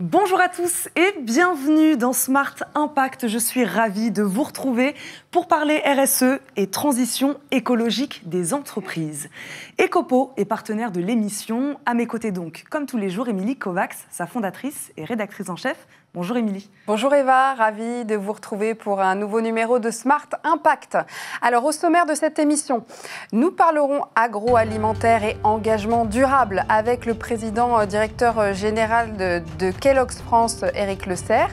Bonjour à tous et bienvenue dans Smart Impact. Je suis ravie de vous retrouver pour parler RSE et transition écologique des entreprises. Ecopo est partenaire de l'émission. À mes côtés donc, comme tous les jours, Émilie Kovacs, sa fondatrice et rédactrice en chef. Bonjour Émilie. Bonjour Eva, ravie de vous retrouver pour un nouveau numéro de Smart Impact. Alors au sommaire de cette émission, nous parlerons agroalimentaire et engagement durable avec le président euh, directeur euh, général de, Kellogg's France, Éric Le Serre.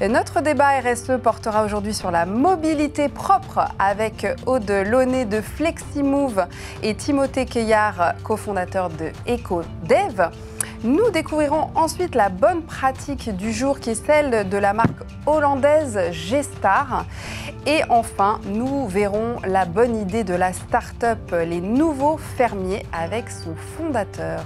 Notre débat RSE portera aujourd'hui sur la mobilité propre avec euh, Aude Launay de FlexiMove et Timothée Keillard cofondateur de EcoDev. Nous découvrirons ensuite la bonne pratique du jour qui est celle de la marque hollandaise Gestar. Et enfin, nous verrons la bonne idée de la start-up Les Nouveaux Fermiers avec son fondateur.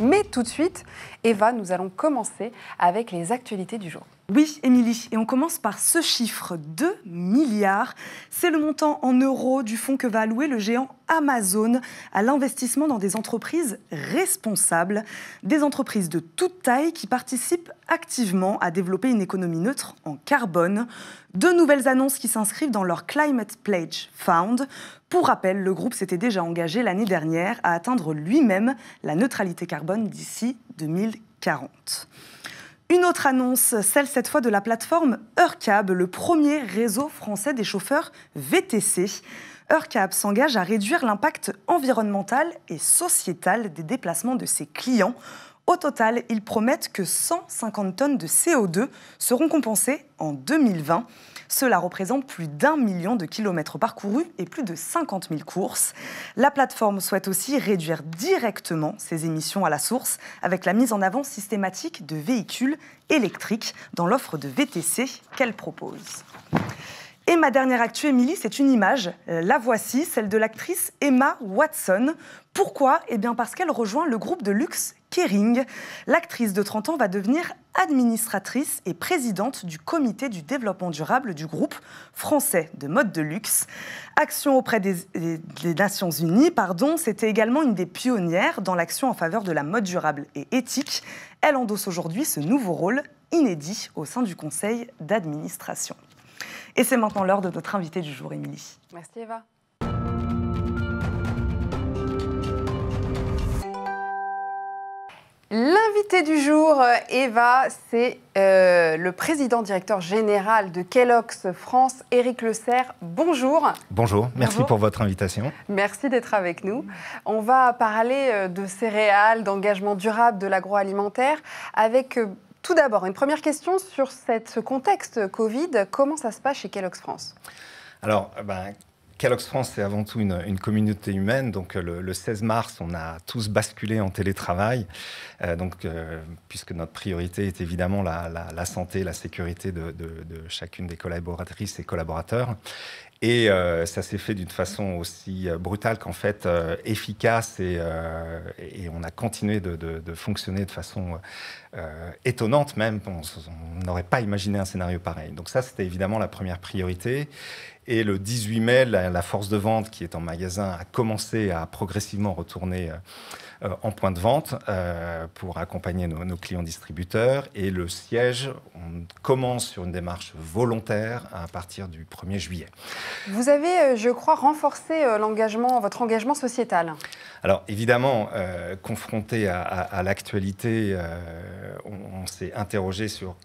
Mais tout de suite, Eva, nous allons commencer avec les actualités du jour. Oui, Émilie, et on commence par ce chiffre, 2 milliards. C'est le montant en euros du fonds que va allouer le géant Amazon à l'investissement dans des entreprises responsables, des entreprises de toute taille qui participent activement à développer une économie neutre en carbone. Deux nouvelles annonces qui s'inscrivent dans leur Climate Pledge Fund. Pour rappel, le groupe s'était déjà engagé l'année dernière à atteindre lui-même la neutralité carbone d'ici 2040. Une autre annonce, celle cette fois de la plateforme Eurcab, le premier réseau français des chauffeurs VTC. Eurcab s'engage à réduire l'impact environnemental et sociétal des déplacements de ses clients. Au total, ils promettent que 150 tonnes de CO2 seront compensées en 2020. Cela représente plus d'un million de kilomètres parcourus et plus de 50 000 courses. La plateforme souhaite aussi réduire directement ses émissions à la source avec la mise en avant systématique de véhicules électriques dans l'offre de VTC qu'elle propose. Et ma dernière actu, Émilie, c'est une image. La voici, celle de l'actrice Emma Watson. Pourquoi Eh bien parce qu'elle rejoint le groupe de luxe Kering. L'actrice de 30 ans va devenir administratrice et présidente du comité du développement durable du groupe français de mode de luxe. Action auprès des, Nations Unies, pardon, c'était également une des pionnières dans l'action en faveur de la mode durable et éthique. Elle endosse aujourd'hui ce nouveau rôle inédit au sein du conseil d'administration. Et c'est maintenant l'heure de notre invité du jour, Émilie. Merci Eva. L'invité du jour, euh, Eva, c'est euh, le président directeur général de Kellogg's France, Éric Le Serre. Bonjour. Bonjour, merci pour votre invitation. Merci d'être avec nous. On va parler euh, de céréales, d'engagement durable de l'agroalimentaire avec tout d'abord une première question sur ce contexte Covid. Comment ça se passe chez Kellogg's France alors, eh ben, Kellogg's France, c'est avant tout une, communauté humaine. Donc, euh, le, 16 mars, on a tous basculé en télétravail. Euh, donc, euh, puisque notre priorité est évidemment la, santé, la sécurité de, de, chacune des collaboratrices et collaborateurs. Et euh, ça s'est fait d'une façon aussi euh, brutale qu'en fait euh, efficace et, on a continué de, fonctionner de façon étonnante même. On n'aurait pas imaginé un scénario pareil. Donc ça, c'était évidemment la première priorité. Et le 18 mai, la, force de vente qui est en magasin a commencé à progressivement retourner. Euh, en point de vente euh, pour accompagner nos, clients distributeurs. Et le siège, on commence sur une démarche volontaire à partir du 1er juillet. Vous avez, euh, je crois, renforcé l'engagement, votre engagement sociétal. Alors évidemment, confronté à, l'actualité, on s'est interrogé sur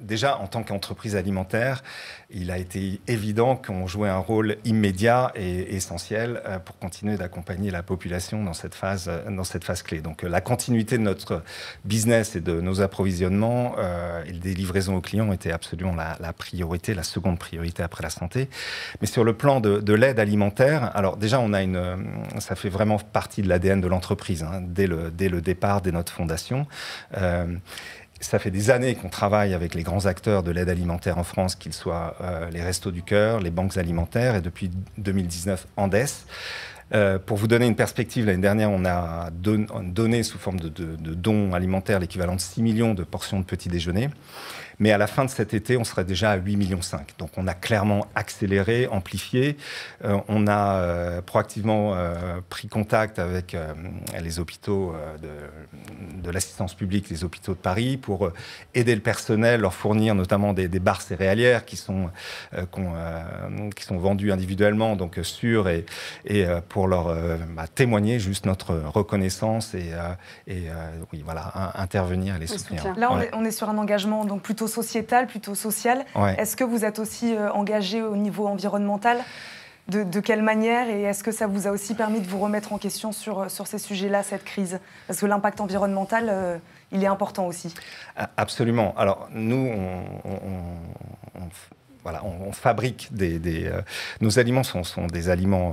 déjà, en tant qu'entreprise alimentaire, il a été évident qu'on jouait un rôle immédiat et essentiel euh, pour continuer d'accompagner la population dans cette, phase, euh, dans cette phase clé. Donc euh, la continuité de notre business et de nos approvisionnements et des livraisons aux clients était absolument la, priorité, la seconde priorité après la santé. Mais sur le plan de, l'aide alimentaire, alors déjà, on a une, ça fait vraiment partie de l'ADN de l'entreprise, hein, dès, le, dès le départ, dès notre fondation. Ça fait des années qu'on travaille avec les grands acteurs de l'aide alimentaire en France, qu'ils soient euh, les Restos du Cœur, les banques alimentaires et depuis 2019 Andes. Euh, pour vous donner une perspective, l'année dernière, on a donné sous forme de, dons alimentaires l'équivalent de 6 millions de portions de petit déjeuner. Mais à la fin de cet été, on serait déjà à 8,5 millions. Donc on a clairement accéléré, amplifié. Euh, on a euh, proactivement euh, pris contact avec les hôpitaux de, de l'assistance publique, les hôpitaux de Paris, pour aider le personnel, leur fournir notamment des, des barres céréalières qui sont, qui sont vendues individuellement, donc sûres, et, et pour leur bah, témoigner juste notre reconnaissance et, et voilà, intervenir les soutenir. Là, on, est, on est sur un engagement donc plutôt sociétal, plutôt social. Est-ce que vous êtes aussi euh, engagé au niveau environnemental de, quelle manière et est-ce que ça vous a aussi permis de vous remettre en question sur, euh, sur ces sujets-là, cette crise Parce que l'impact environnemental, euh, il est important aussi. Absolument. Alors nous, on, voilà, on, fabrique des... des nos aliments sont, des aliments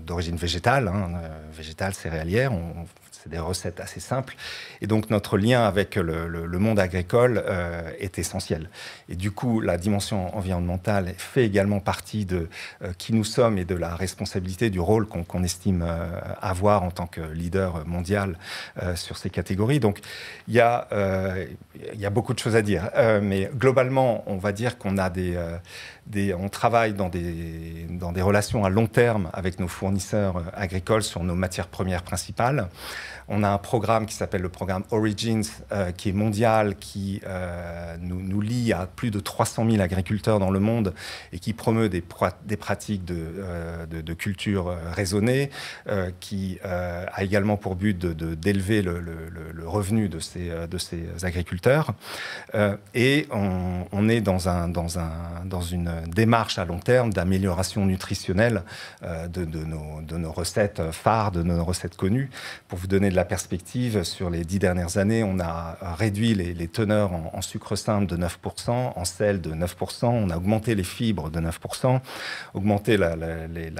d'origine végétale, hein, végétale, céréalière. On, c'est des recettes assez simples. Et donc notre lien avec le, monde agricole euh, est essentiel. Et du coup, la dimension environnementale fait également partie de euh, qui nous sommes et de la responsabilité, du rôle qu'on estime euh, avoir en tant que leader mondial sur ces catégories. Donc il il y a beaucoup de choses à dire. mais globalement, on va dire qu'on a des on travaille dans des, dans des relations à long terme avec nos fournisseurs euh, agricoles sur nos matières premières principales. On a un programme qui s'appelle le programme Origins, euh, qui est mondial, qui euh, nous, nous, lie à plus de 300 000 agriculteurs dans le monde et qui promeut des, des pratiques de, de, culture raisonnée, qui a également pour but d'élever de, le, le, le, revenu de ces, de ces agriculteurs. et on, on est dans, un, dans, un, dans une euh, démarche à long terme d'amélioration nutritionnelle euh, de, de, nos, recettes euh, phares, de nos recettes connues. Pour vous donner de la perspective, sur les dix dernières années, on a réduit les, teneurs en, sucre simple de 9%, en sel de 9%, on a augmenté les fibres de 9%, augmenté la,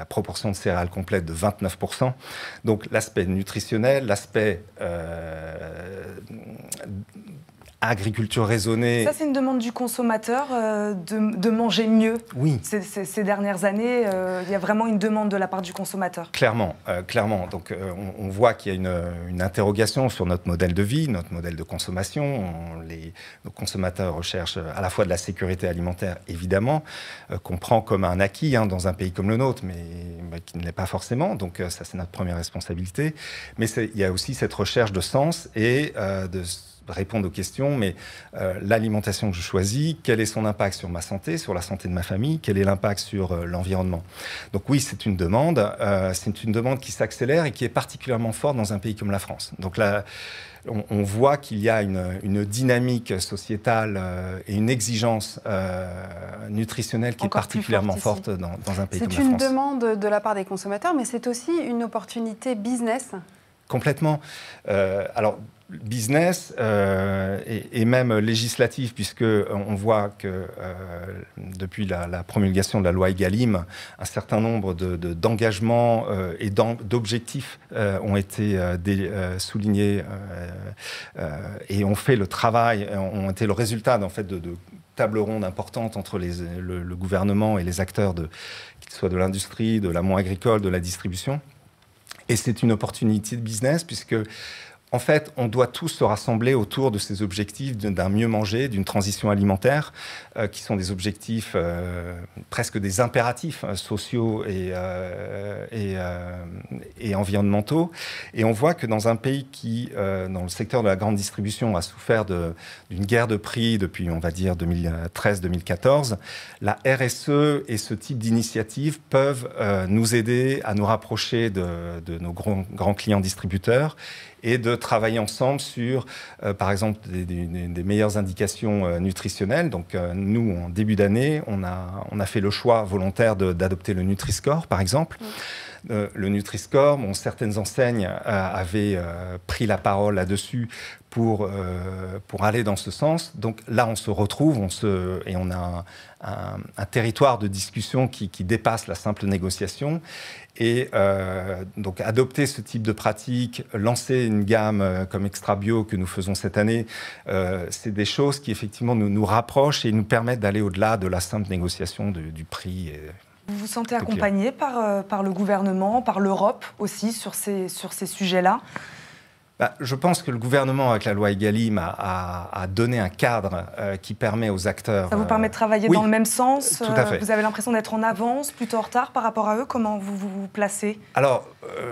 proportion de céréales complètes de 29%. Donc l'aspect nutritionnel, l'aspect agriculture raisonnée. Ça, c'est une demande du consommateur euh, de, manger mieux. Oui. Ces, dernières années, euh, il y a vraiment une demande de la part du consommateur. Clairement, euh, clairement. Donc, on, voit qu'il y a une, interrogation sur notre modèle de vie, notre modèle de consommation. les, nos consommateurs recherchent à la fois de la sécurité alimentaire, évidemment, qu'on prend comme un acquis hein, dans un pays comme le nôtre, mais, mais qui ne l'est pas forcément. Donc, ça, c'est notre première responsabilité. Mais il y a aussi cette recherche de sens et de répondre aux questions, mais euh, l'alimentation que je choisis, quel est son impact sur ma santé, sur la santé de ma famille, quel est l'impact sur euh, l'environnement. Donc oui, c'est une demande, euh, c'est une demande qui s'accélère et qui est particulièrement forte dans un pays comme la France. Donc là, on, voit qu'il y a une, dynamique sociétale et une exigence nutritionnelle qui est particulièrement forte, dans, un pays comme la France. C'est une demande de la part des consommateurs, mais c'est aussi une opportunité business Complètement. alors, business euh, et, même législatif puisque on voit que euh, depuis la, promulgation de la loi Egalim, un certain nombre d'engagements de, de, euh, et d'objectifs ont été soulignés et ont fait le travail, ont été le résultat en fait de, tables rondes importantes entre les, le, gouvernement et les acteurs, qu'ils soient de l'industrie, de l'amont agricole, de la distribution. Et c'est une opportunité de business, puisque en fait, on doit tous se rassembler autour de ces objectifs d'un mieux manger, d'une transition alimentaire, euh, qui sont des objectifs, euh, presque des impératifs euh, sociaux et, environnementaux. Et on voit que dans un pays qui, dans le secteur de la grande distribution, a souffert d'une guerre de prix depuis, on va dire, 2013-2014, la RSE et ce type d'initiatives peuvent nous aider à nous rapprocher de, nos grands, grands clients distributeurs et de travailler ensemble sur, euh, par exemple, des, meilleures indications euh, nutritionnelles. Donc, euh, nous, en début d'année, on a, on a fait le choix volontaire d'adopter le Nutri-Score, par exemple. le Nutri-Score, bon, certaines enseignes avaient pris la parole là-dessus pour, pour aller dans ce sens. Donc là, on se retrouve on se, et on a un, territoire de discussion qui, qui, dépasse la simple négociation et euh, donc adopter ce type de pratique, lancer une gamme euh, comme Extra Bio que nous faisons cette année, euh, c'est des choses qui effectivement nous, nous rapprochent et nous permettent d'aller au-delà de la simple négociation du prix. vous vous sentez accompagné par, par le gouvernement, par l'Europe aussi sur ces, sur ces sujets-là bah, je pense que le gouvernement, avec la loi Egalim, a, donné un cadre euh, qui permet aux acteurs. Ça vous euh, permet de travailler dans le même sens Tout à euh, fait. Vous avez l'impression d'être en avance, plutôt en retard par rapport à eux Comment vous vous, placez Alors,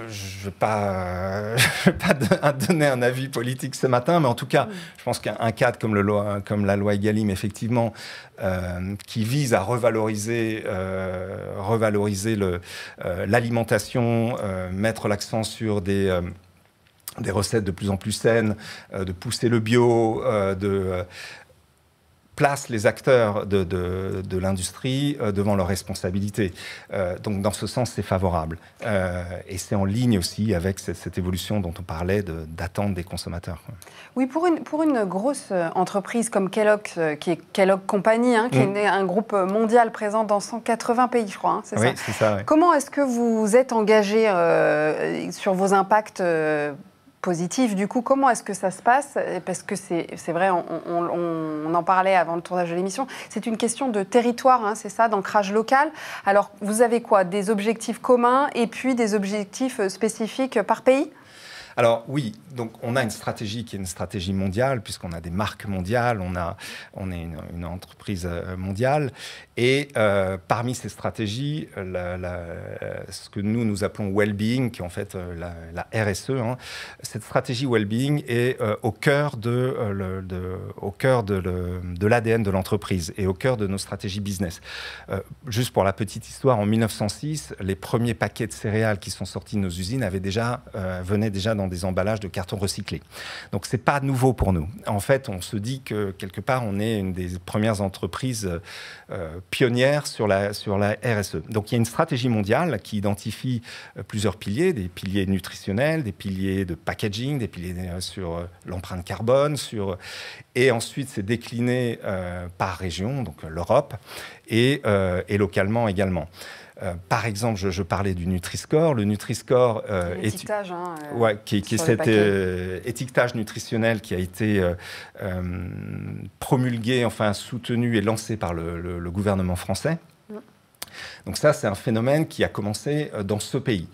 je ne vais pas, donner un avis politique ce matin, mais en tout cas, je pense qu'un cadre comme, le loi, comme la loi Egalim, effectivement, qui vise à revaloriser, revaloriser l'alimentation, mettre l'accent sur des des recettes de plus en plus saines, euh, de pousser le bio, euh, de euh, placer les acteurs de, l'industrie devant leurs responsabilités. donc dans ce sens, c'est favorable. et c'est en ligne aussi avec cette, évolution dont on parlait d'attente des consommateurs. Oui, pour une, pour une grosse entreprise comme Kellogg, qui est Kellogg Company, hein, qui mm. est un groupe mondial présent dans 180 pays, je crois, hein, c'est ça, Comment est-ce que vous êtes engagé sur vos impacts du coup, comment est-ce que ça se passe Parce que c'est vrai, on, en parlait avant le tournage de l'émission, c'est une question de territoire, hein, c'est ça, d'ancrage local. Alors, vous avez quoi Des objectifs communs et puis des objectifs euh, spécifiques par pays alors oui, donc on a une stratégie qui est une stratégie mondiale, puisqu'on a des marques mondiales, on, a, on est une, entreprise euh, mondiale. Et euh, parmi ces stratégies, ce que nous, nous appelons well-being, qui est en fait euh, la, RSE, hein, cette stratégie well-being est au cœur de, l'ADN de l'entreprise et au cœur de nos stratégies business. juste pour la petite histoire, en 1906, les premiers paquets de céréales qui sont sortis de nos usines avaient déjà, venaient déjà dans des emballages de carton recyclé. Donc c'est pas nouveau pour nous. En fait, on se dit que quelque part, on est une des premières entreprises euh, pionnières sur la, sur la RSE. Donc il y a une stratégie mondiale qui identifie euh, plusieurs piliers, des piliers nutritionnels, des piliers de packaging, des piliers euh, sur l'empreinte carbone, sur... et ensuite c'est décliné par région, donc l'Europe, et, et localement également. Euh, par exemple, je, parlais du Nutri-Score. Le Nutri-Score euh, hein, euh, qui, qui est cet étiquetage nutritionnel qui a été promulgué, enfin soutenu et lancé par le, gouvernement français. Donc ça, c'est un phénomène qui a commencé dans ce pays.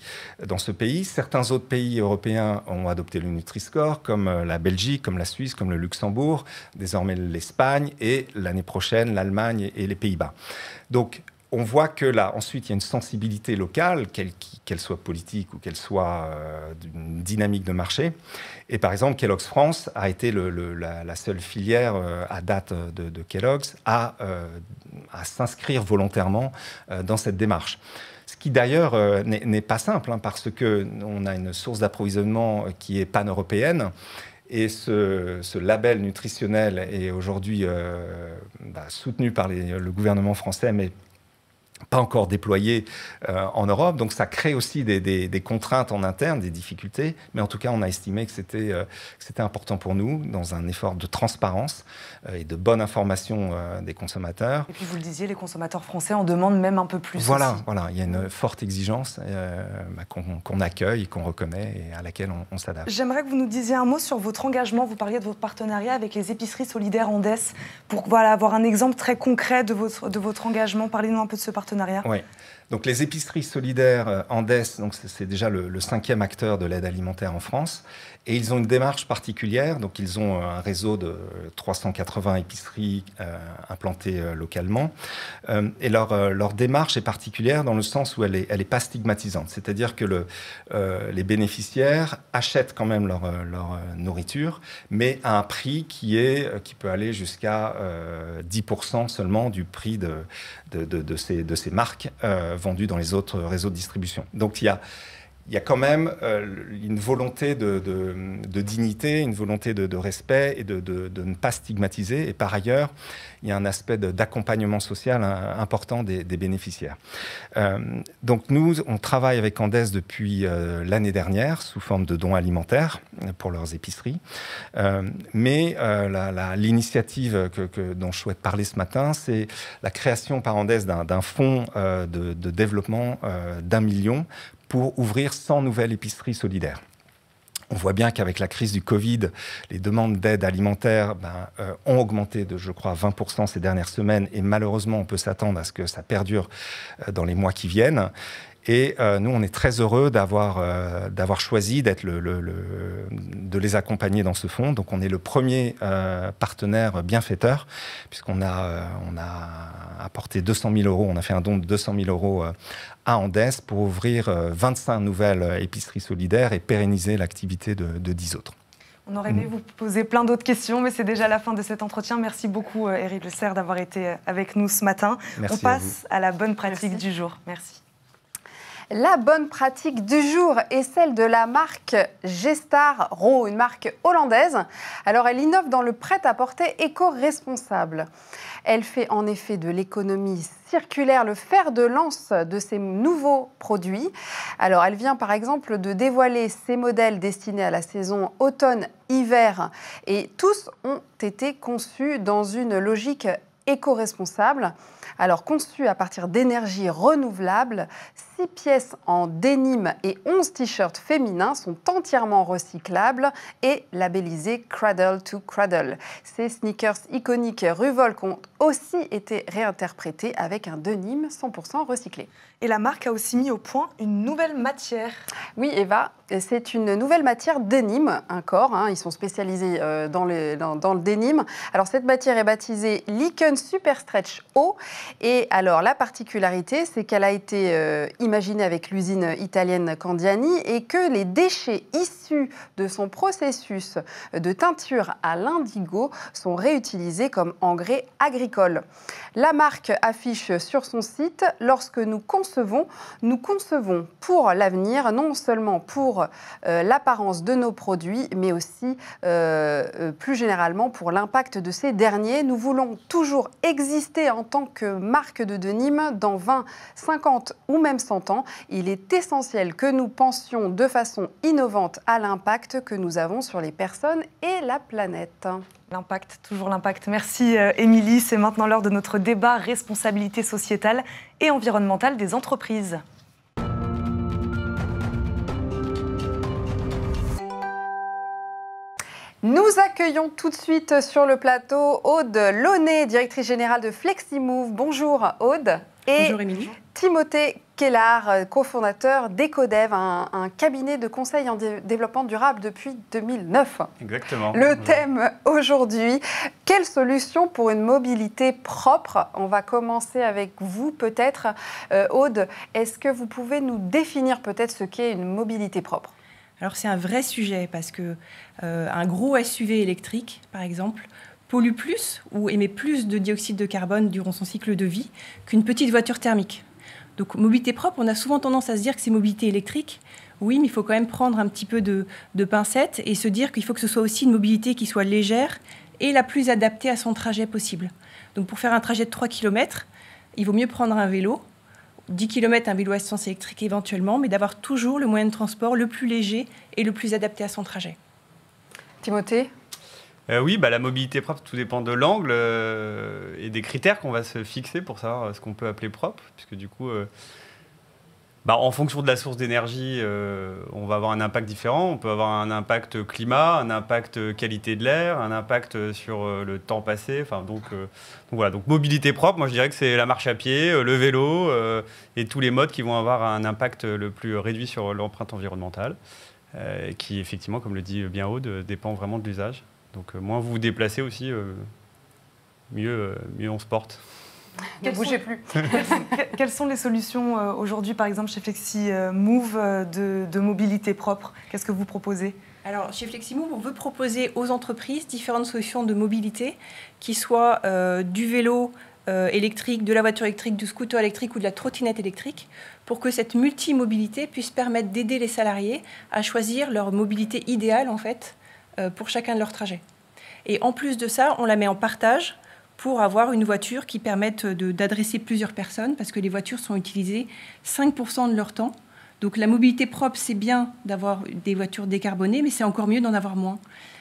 Dans ce pays, certains autres pays européens ont adopté le Nutri-Score, comme la Belgique, comme la Suisse, comme le Luxembourg, désormais l'Espagne et l'année prochaine l'Allemagne et les Pays-Bas. Donc on voit que là, ensuite, il y a une sensibilité locale, qu'elle soit politique ou qu'elle soit euh, d'une dynamique de marché. Et par exemple, Kellogg's France a été la, seule filière euh, à date euh, de, de Kellogg's à, à s'inscrire volontairement dans cette démarche. Ce qui d'ailleurs n'est pas simple, hein, parce parce qu'on a une source d'approvisionnement qui est pan-européenne. Et ce, label nutritionnel est aujourd'hui bah, soutenu par le gouvernement français, mais pas encore déployé euh, en Europe. Donc ça crée aussi des, contraintes en interne, des difficultés. Mais en tout cas, on a estimé que c'était euh, important pour nous, dans un effort de transparence euh, et de bonne information des consommateurs. Et puis vous le disiez, les consommateurs français en demandent même un peu plus. Voilà, voilà. il y a une forte exigence bah, qu'on accueille, qu'on reconnaît et à laquelle on, s'adapte. J'aimerais que vous nous disiez un mot sur votre engagement. Vous parliez de votre partenariat avec les épiceries solidaires Andes. Pour voilà, avoir un exemple très concret de votre, de votre engagement, parlez-nous un peu de ce partenariat. Oui. Donc les épiceries solidaires Andes, euh, donc c'est déjà le, cinquième acteur de l'aide alimentaire en France, et ils ont une démarche particulière. Donc ils ont euh, un réseau de 380 épiceries euh, implantées localement, et leur, leur, démarche est particulière dans le sens où elle n'est elle est pas stigmatisante. C'est-à-dire que le, les bénéficiaires achètent quand même leur, nourriture, mais à un prix qui est qui peut aller jusqu'à 10% seulement du prix de de, de, de, ces, de ces marques vendus dans les autres réseaux de distribution. Donc il y a il y a quand même euh, une volonté de, dignité, une volonté de, respect et de, ne pas stigmatiser. Et par ailleurs, il y a un aspect d'accompagnement social hein, important des, bénéficiaires. Euh, donc nous, on travaille avec Andes depuis euh, l'année dernière sous forme de dons alimentaires pour leurs épiceries. mais l'initiative que, dont je souhaite parler ce matin, c'est la création par Andes d'un fonds de, développement d'un million pour ouvrir 100 nouvelles épiceries solidaires. On voit bien qu'avec la crise du Covid, les demandes d'aide alimentaire ben, euh, ont augmenté de, je crois, 20% ces dernières semaines. Et malheureusement, on peut s'attendre à ce que ça perdure euh, dans les mois qui viennent. Et euh, nous, on est très heureux d'avoir d'avoir choisi d'être le, de les accompagner dans ce fonds. Donc, on est le premier partenaire bienfaiteur puisqu'on a on a apporté 200 000 euros. On a fait un don de 200 000 euros à Andes pour ouvrir 25 euh, nouvelles euh, épiceries solidaires et pérenniser l'activité de, 10 autres. On aurait aimé mm. vous poser plein d'autres questions, mais c'est déjà la fin de cet entretien. Merci beaucoup, euh, Éric Le Serre, d'avoir été avec nous ce matin. On passe à, la bonne pratique du jour. Merci. La bonne pratique du jour est celle de la marque Gestar Ro, une marque hollandaise. Alors elle innove dans le prêt-à-porter éco-responsable. Elle fait en effet de l'économie circulaire le fer de lance de ses nouveaux produits. Alors elle vient par exemple de dévoiler ses modèles destinés à la saison automne-hiver et tous ont été conçus dans une logique éco-responsable. Alors conçu à partir d'énergie renouvelable, 6 pièces en denim et 11 t-shirts féminins sont entièrement recyclables et labellisés Cradle to Cradle. Ces sneakers iconiques Ruvolk ont aussi été réinterprétés avec un denim 100% recyclé. Et la marque a aussi mis au point une nouvelle matière. Oui Eva, c'est une nouvelle matière denim, un corps, hein. ils sont spécialisés euh, dans, le denim. Alors cette matière est baptisée Lichen Super Stretch O et alors, la particularité, c'est qu'elle a été euh, imaginée avec l'usine italienne Candiani et que les déchets issus de son processus de teinture à l'indigo sont réutilisés comme engrais agricole. La marque affiche sur son site Lorsque nous concevons, nous concevons pour l'avenir, non seulement pour euh, l'apparence de nos produits, mais aussi euh, plus généralement pour l'impact de ces derniers. Nous voulons toujours exister en tant que marque, de denim dans 20, 50 ou même 100 ans. Il est essentiel que nous pensions de façon innovante à l'impact que nous avons sur les personnes et la planète. L'impact, toujours l'impact. Merci euh, Émilie. C'est maintenant l'heure de notre débat responsabilité sociétale et environnementale des entreprises. Nous accueillons tout de suite sur le plateau Aude Launay, directrice générale de FlexiMove. Bonjour Aude. Et Bonjour Émilie. Timothée Kellar, cofondateur d'EcoDev, un, cabinet de conseil en développement durable depuis 2009. Exactement. Le thème aujourd'hui, quelle solution pour une mobilité propre On va commencer avec vous peut-être. Euh, Aude, est-ce que vous pouvez nous définir peut-être ce qu'est une mobilité propre alors c'est un vrai sujet parce que euh, un gros SUV électrique, par exemple, pollue plus ou émet plus de dioxyde de carbone durant son cycle de vie qu'une petite voiture thermique. Donc mobilité propre, on a souvent tendance à se dire que c'est mobilité électrique. Oui, mais il faut quand même prendre un petit peu de, de pincettes et se dire qu'il faut que ce soit aussi une mobilité qui soit légère et la plus adaptée à son trajet possible. Donc pour faire un trajet de 3 km, il vaut mieux prendre un vélo 10 km un vélo à essence électrique éventuellement, mais d'avoir toujours le moyen de transport le plus léger et le plus adapté à son trajet. Timothée euh, oui, bah, la mobilité propre, tout dépend de l'angle euh, et des critères qu'on va se fixer pour savoir ce qu'on peut appeler propre, puisque du coup, euh, bah, en fonction de la source d'énergie, euh, on va avoir un impact différent. On peut avoir un impact climat, un impact qualité de l'air, un impact sur euh, le temps passé. Enfin, euh, donc, voilà. Donc mobilité propre, moi je dirais que c'est la marche à pied, le vélo et tous les modes qui vont avoir un impact le plus réduit sur l'empreinte environnementale, qui effectivement, comme le dit bien Aude, dépend vraiment de l'usage. Donc moins vous vous déplacez aussi, mieux, mieux on se porte. Ne bougez plus. Quelles sont les solutions euh, aujourd'hui, par exemple, chez Flexi euh, Move euh, de, mobilité propre Qu'est-ce que vous proposez alors, chez Fleximove, on veut proposer aux entreprises différentes solutions de mobilité, qui soient du vélo électrique, de la voiture électrique, du scooter électrique ou de la trottinette électrique, pour que cette multimobilité puisse permettre d'aider les salariés à choisir leur mobilité idéale, en fait, pour chacun de leurs trajets. Et en plus de ça, on la met en partage pour avoir une voiture qui permette d'adresser plusieurs personnes, parce que les voitures sont utilisées 5% de leur temps. Donc la mobilité propre, c'est bien d'avoir des voitures décarbonées, mais c'est encore mieux d'en avoir moins.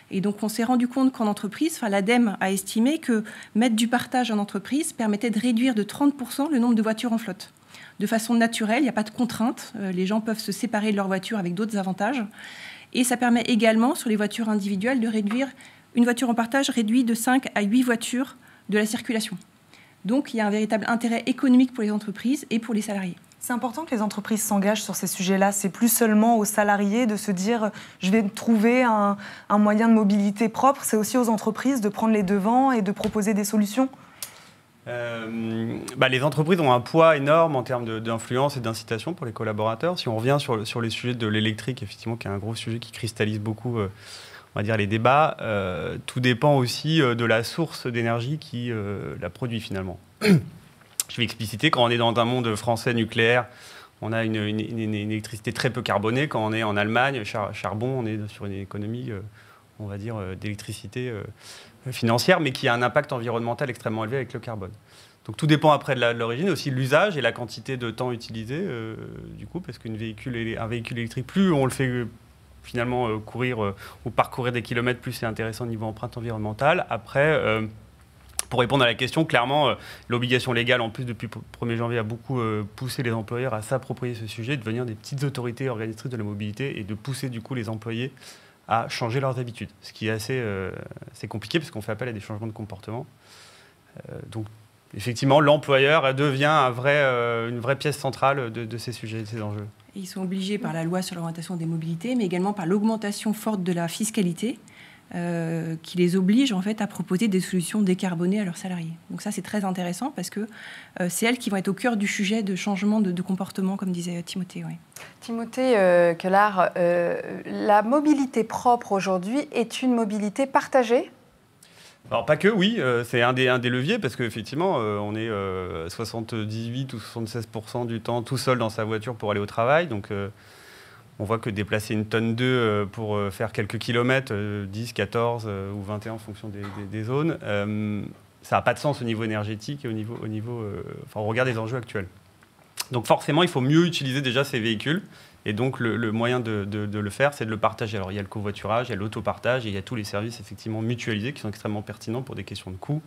Et donc on s'est rendu compte qu'en entreprise, enfin, l'ADEME a estimé que mettre du partage en entreprise permettait de réduire de 30% le nombre de voitures en flotte. De façon naturelle, il n'y a pas de contrainte, euh, les gens peuvent se séparer de leur voiture avec d'autres avantages. Et ça permet également, sur les voitures individuelles, de réduire, une voiture en partage réduit de 5 à 8 voitures de la circulation. Donc il y a un véritable intérêt économique pour les entreprises et pour les salariés. C'est important que les entreprises s'engagent sur ces sujets-là. C'est plus seulement aux salariés de se dire je vais trouver un, moyen de mobilité propre. C'est aussi aux entreprises de prendre les devants et de proposer des solutions. Euh, bah, les entreprises ont un poids énorme en termes d'influence et d'incitation pour les collaborateurs. Si on revient sur, sur les sujets de l'électrique, effectivement, qui est un gros sujet qui cristallise beaucoup. Euh, on va dire, les débats, euh, tout dépend aussi euh, de la source d'énergie qui euh, la produit finalement. Je vais expliciter, quand on est dans un monde français nucléaire, on a une, électricité très peu carbonée. Quand on est en Allemagne, charbon, on est sur une économie, on va dire, d'électricité financière, mais qui a un impact environnemental extrêmement élevé avec le carbone. Donc tout dépend après de l'origine, aussi l'usage et la quantité de temps utilisé, du coup, parce qu'un véhicule électrique, plus on le fait finalement euh, courir euh, ou parcourir des kilomètres, plus c'est intéressant au niveau empreinte environnementale. Après, euh, pour répondre à la question, clairement, l'obligation légale, en plus, depuis le 1er janvier, a beaucoup poussé les employeurs à s'approprier ce sujet, devenir des petites autorités organisatrices de la mobilité et de pousser du coup les employés à changer leurs habitudes, ce qui est assez, compliqué parce qu'on fait appel à des changements de comportement. donc effectivement, l'employeur devient une vraie pièce centrale de ces sujets, de ces enjeux. Ils sont obligés par la loi sur l'orientation des mobilités, mais également par l'augmentation forte de la fiscalité, euh, qui les oblige en fait à proposer des solutions décarbonées à leurs salariés. Donc ça c'est très intéressant parce que euh, c'est elles qui vont être au cœur du sujet de changement de, comportement, comme disait euh, Timothée. Timothée la mobilité propre aujourd'hui est une mobilité partagée alors pas que, oui, euh, c'est un des, un des leviers parce qu'effectivement, euh, on est 78 euh, ou 76% du temps tout seul dans sa voiture pour aller au travail. Donc on voit que déplacer une tonne d'eau pour faire quelques kilomètres, 10, 14 ou 21 en fonction des, zones, ça n'a pas de sens au niveau énergétique et au niveau... Au niveau enfin, on regarde les enjeux actuels. Donc forcément, il faut mieux utiliser déjà ces véhicules. Et donc le, moyen de, le faire, c'est de le partager. Alors il y a le covoiturage, il y a l'autopartage, et il y a tous les services effectivement mutualisés qui sont extrêmement pertinents pour des questions de coûts,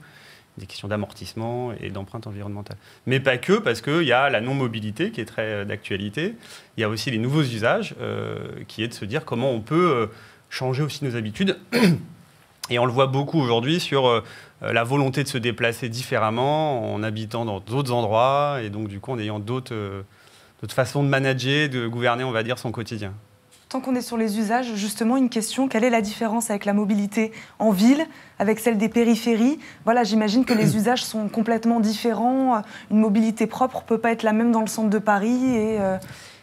des questions d'amortissement et d'empreinte environnementale. Mais pas que, parce qu'il y a la non-mobilité qui est très euh, d'actualité. Il y a aussi les nouveaux usages, euh, qui est de se dire comment on peut euh, changer aussi nos habitudes. Et on le voit beaucoup aujourd'hui sur euh, la volonté de se déplacer différemment en habitant dans d'autres endroits et donc du coup en ayant euh, d'autres façons de manager, de gouverner, on va dire, son quotidien. Tant qu'on est sur les usages, justement une question, quelle est la différence avec la mobilité en ville, avec celle des périphéries Voilà, j'imagine que les usages sont complètement différents. Une mobilité propre ne peut pas être la même dans le centre de Paris et... Euh,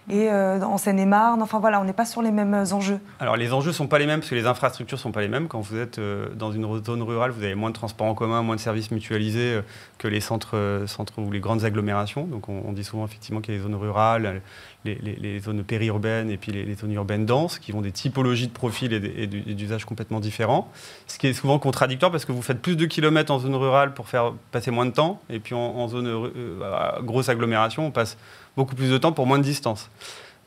et euh, en Seine-et-Marne. Enfin voilà, on n'est pas sur les mêmes euh, enjeux. Alors les enjeux ne sont pas les mêmes parce que les infrastructures ne sont pas les mêmes. Quand vous êtes euh, dans une zone rurale, vous avez moins de transports en commun, moins de services mutualisés que les centres, ou les grandes agglomérations. Donc on, dit souvent effectivement qu'il y a les zones rurales, les, zones périurbaines et puis les, zones urbaines denses qui ont des typologies de profils et, d'usages complètement différents. Ce qui est souvent contradictoire parce que vous faites plus de kilomètres en zone rurale pour faire passer moins de temps et puis en, en zone grosse agglomération, on passe beaucoup plus de temps pour moins de distance.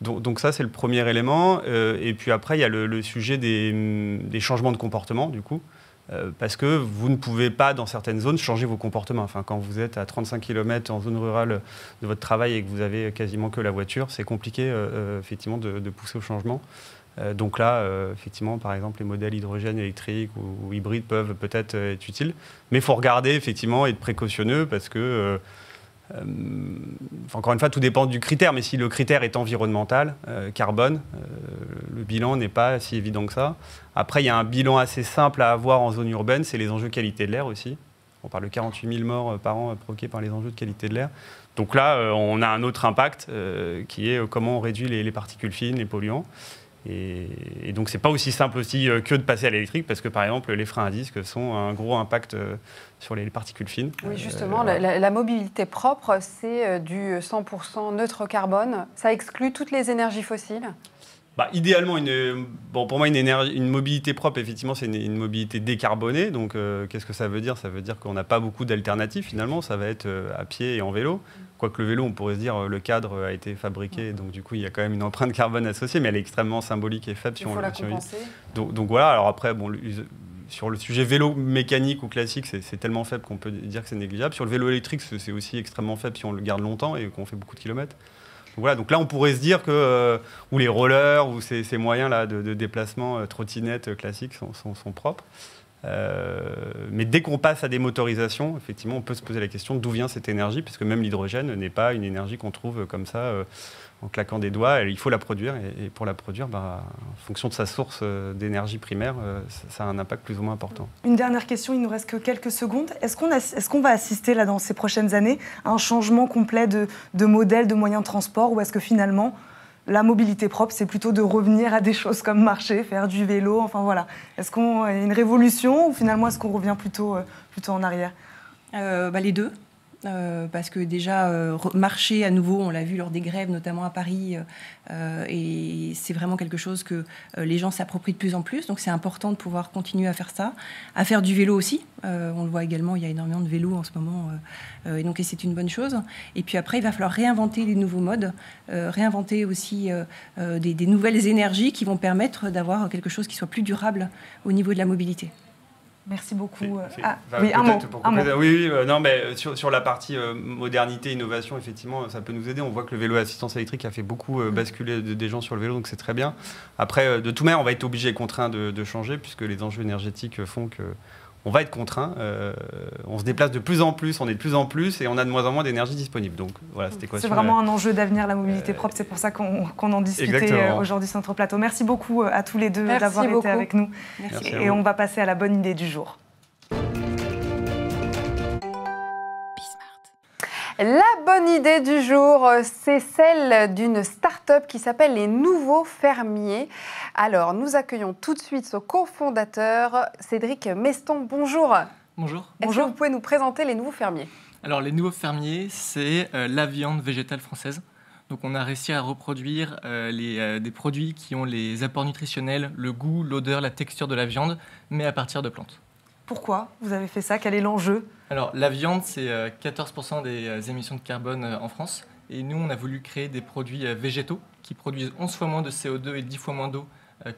Donc, ça, c'est le premier élément. Euh, et puis après, il y a le, sujet mm, des, changements de comportement, du coup. Euh, parce que vous ne pouvez pas, dans certaines zones, changer vos comportements. Enfin, quand vous êtes à 35 km en zone rurale euh, de votre travail et que vous avez quasiment que la voiture, c'est compliqué, effectivement, de, pousser au changement. donc là, effectivement, par exemple, les modèles hydrogène, électrique ou, ou hybride peuvent peut-être être utiles. Mais il faut regarder, effectivement, et être précautionneux parce que... Euh, encore une fois, tout dépend du critère, mais si le critère est environnemental, euh, carbone, euh, le bilan n'est pas si évident que ça. Après, il y a un bilan assez simple à avoir en zone urbaine, c'est les enjeux qualité de l'air aussi. On parle de 48 000 morts par an provoquées par les enjeux de qualité de l'air. Donc là, on a un autre impact qui est comment on réduit les particules fines, les polluants. Et, donc, donc, n'est pas aussi simple aussi euh, que de passer à l'électrique, parce que par exemple, les freins à disque sont un gros impact euh, sur les particules fines. Oui, euh, justement, la, mobilité propre, c'est du 100% neutre carbone. Ça exclut toutes les énergies fossiles bah, idéalement, une, bon, pour moi, une, mobilité propre, effectivement, c'est une, mobilité décarbonée. Donc, qu'est-ce que ça veut dire Ça veut dire qu'on n'a pas beaucoup d'alternatives, finalement. Ça va être à pied et en vélo. Quoique le vélo, on pourrait se dire euh, le cadre a été fabriqué, donc du coup il y a quand même une empreinte carbone associée, mais elle est extrêmement symbolique et faible si on la compenser. Donc, donc, voilà, alors après, bon, sur le sujet vélo mécanique ou classique, c'est tellement faible qu'on peut dire que c'est négligeable. Sur le vélo électrique, c'est aussi extrêmement faible si on le garde longtemps et qu'on fait beaucoup de kilomètres. Donc voilà, donc là on pourrait se dire que euh, ou les rollers ou ces, moyens là de, déplacement euh, trottinette classique sont, sont propres. Euh, mais dès qu'on passe à des motorisations, effectivement, on peut se poser la question d'où vient cette énergie, puisque même l'hydrogène n'est pas une énergie qu'on trouve comme ça euh, en claquant des doigts. Il faut la produire, et, pour la produire, bah, en fonction de sa source euh, d'énergie primaire, ça, a un impact plus ou moins important. Une dernière question, il nous reste que quelques secondes. Est-ce qu'on est va assister là dans ces prochaines années à un changement complet de, de modèle, de moyens de transport, ou est-ce que finalement la mobilité propre, c'est plutôt de revenir à des choses comme marcher, faire du vélo, enfin voilà. Est-ce qu'on a une révolution ou finalement est-ce qu'on revient plutôt, euh, plutôt en arrière euh, bah, Les deux. Euh, parce que déjà, euh, marcher à nouveau, on l'a vu lors des grèves, notamment à Paris, euh, et c'est vraiment quelque chose que les gens s'approprient de plus en plus, donc c'est important de pouvoir continuer à faire ça, à faire du vélo aussi, on le voit également, il y a énormément de vélos en ce moment, et donc c'est une bonne chose. Et puis après, il va falloir réinventer les nouveaux modes, réinventer aussi des nouvelles énergies qui vont permettre d'avoir quelque chose qui soit plus durable au niveau de la mobilité. Merci beaucoup. Euh, ah, oui, un mot, euh, non, mais euh, sur, la partie modernité, innovation, effectivement, ça peut nous aider. On voit que le vélo à assistance électrique a fait beaucoup mm. basculer des gens sur le vélo, donc c'est très bien. Après, de tout manière, on va être obligé et contraint de, changer, puisque les enjeux énergétiques font que on va être contraint. Euh, on se déplace de plus en plus, on est de plus en plus et on a de moins en moins d'énergie disponible. Donc voilà, c'était quoi C'est vraiment un enjeu d'avenir, la mobilité euh, propre. C'est pour ça qu'on en discutait euh, aujourd'hui sur notre plateau. Merci beaucoup à tous les deux d'avoir été avec nous. et on va passer à la bonne idée du jour. La bonne idée du jour, euh, c'est celle d'une start-up qui s'appelle les Nouveaux Fermiers. Alors, nous accueillons tout de suite son cofondateur, Cédric Meston. Bonjour. Bonjour. Bonjour. vous pouvez nous présenter les Nouveaux Fermiers Alors, les Nouveaux Fermiers, c'est euh, la viande végétale française. Donc, on a réussi à reproduire euh, des produits qui ont les apports nutritionnels, le goût, l'odeur, la texture de la viande, mais à partir de plantes. Pourquoi vous avez fait ça Quel est l'enjeu alors, la viande, c'est 14% euh, des euh, émissions de carbone euh, en France. Et nous, on a voulu créer des produits végétaux qui produisent 11 fois moins de CO2 et 10 fois moins d'eau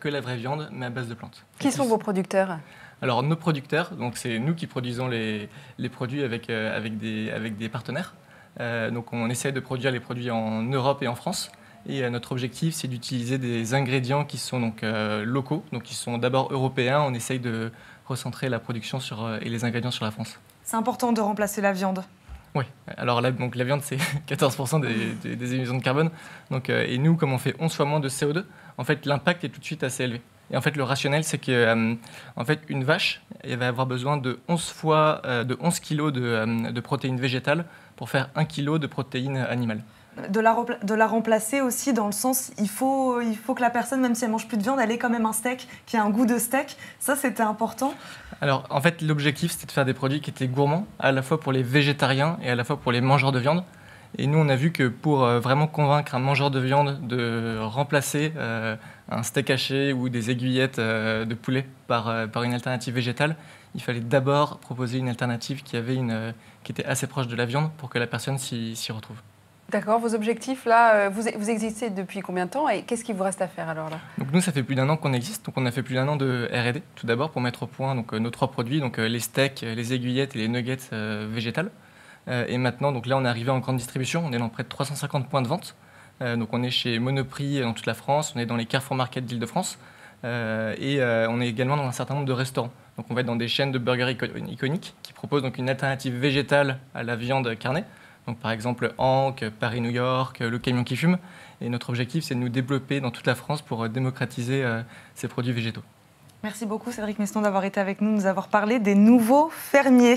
que la vraie viande, mais à base de plantes. Qui sont vos producteurs Alors, nos producteurs, donc c'est nous qui produisons les, les produits avec, avec, des, avec des partenaires. donc, on essaie de produire les produits en Europe et en France. Et notre objectif, c'est d'utiliser des ingrédients qui sont donc locaux, donc qui sont d'abord européens. On essaye de, recentrer la production sur, euh, et les ingrédients sur la France. C'est important de remplacer la viande. Oui, alors la, donc, la viande, c'est 14% des, émissions de carbone. Donc, euh, et nous, comme on fait 11 fois moins de CO2, en fait, l'impact est tout de suite assez élevé. Et en fait, le rationnel, c'est que euh, en fait, une vache, elle va avoir besoin de 11 fois, de 11 kilos de, de, protéines végétales pour faire 1 kg de protéines animales de la, remplacer aussi dans le sens il faut, il faut que la personne, même si elle mange plus de viande, elle ait quand même un steak qui a un goût de steak. Ça, c'était important. Alors, en fait, l'objectif, c'était de faire des produits qui étaient gourmands, à la fois pour les végétariens et à la fois pour les mangeurs de viande. Et nous, on a vu que pour euh, vraiment convaincre un mangeur de viande de remplacer euh, un steak haché ou des aiguillettes euh, de poulet par, par une alternative végétale, il fallait d'abord proposer une alternative qui, avait une, qui était assez proche de la viande pour que la personne s'y retrouve. D'accord, vos objectifs là, euh, e-, vous, existez depuis combien de temps et qu'est-ce qu'il vous reste à faire alors là Donc nous, ça fait plus d'un an qu'on existe, donc on a fait plus d'un an de RD tout d'abord pour mettre au point donc, euh, nos trois produits, donc euh, les steaks, les aiguillettes et les nuggets végétales. et maintenant, donc là, on est arrivé en grande distribution, on est dans près de 350 points de vente. donc on est chez Monoprix dans toute la France, on est dans les Carrefour Market dile de france et on est également dans un certain nombre de restaurants. Donc on va être dans des chaînes de burgers iconiques qui proposent donc une alternative végétale à la viande carnée. Donc par exemple Hank, Paris-New York, le camion qui fume. Et notre objectif, c'est de nous développer dans toute la France pour euh, démocratiser euh, ces produits végétaux. Merci beaucoup Cédric Meston d'avoir été avec nous, nous avoir parlé des nouveaux fermiers.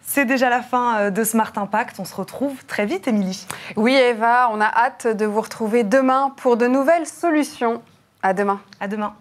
C'est déjà la fin euh, de Smart Impact. On se retrouve très vite, Émilie. Oui, Eva, on a hâte de vous retrouver demain pour de nouvelles solutions. À demain. À demain.